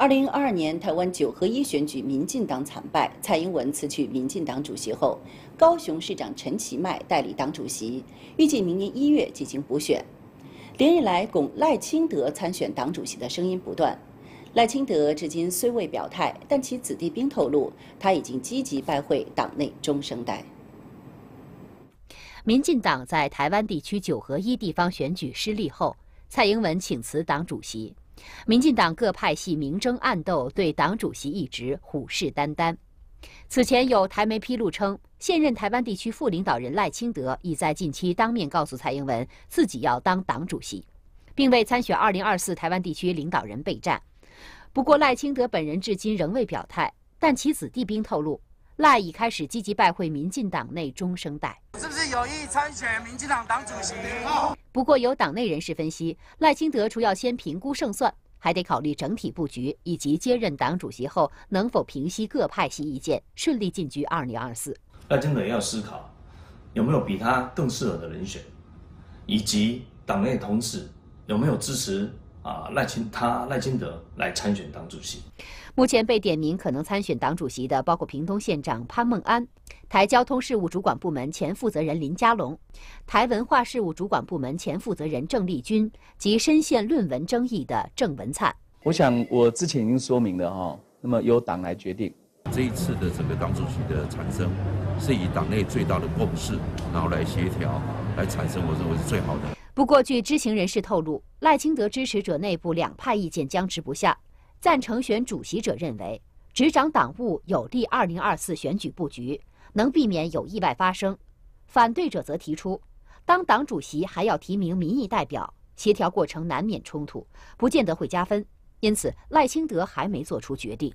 二零二二年台湾九合一选举，民进党惨败。蔡英文辞去民进党主席后，高雄市长陈其迈代理党主席，预计明年一月进行补选。连日来，拱赖清德参选党主席的声音不断。赖清德至今虽未表态，但其子弟兵透露，他已经积极拜会党内中生代。民进党在台湾地区九合一地方选举失利后，蔡英文请辞党主席。民进党各派系明争暗斗，对党主席一职虎视眈眈。此前有台媒披露称，现任台湾地区副领导人赖清德已在近期当面告诉蔡英文自己要当党主席，并为参选2024台湾地区领导人备战。不过，赖清德本人至今仍未表态，但其子弟兵透露，赖已开始积极拜会民进党内中生代。是不是有意参选民进党党主席？不过，有党内人士分析，赖清德除要先评估胜算，还得考虑整体布局，以及接任党主席后能否平息各派系意见，顺利进军二零二四。赖清德要思考，有没有比他更适合的人选，以及党内同事有没有支持。啊，赖清他赖清德来参选党主席。目前被点名可能参选党主席的，包括屏东县长潘孟安、台交通事务主管部门前负责人林佳龙、台文化事务主管部门前负责人郑丽君及深陷论文争议的郑文灿。我想我之前已经说明了哈，那么由党来决定。这一次的整个党主席的产生，是以党内最大的共识，然后来协调来产生，我认为是最好的。不过，据知情人士透露，赖清德支持者内部两派意见僵持不下。赞成选主席者认为，执掌党务有利2024选举布局，能避免有意外发生；反对者则提出，当党主席还要提名民意代表，协调过程难免冲突，不见得会加分。因此，赖清德还没做出决定。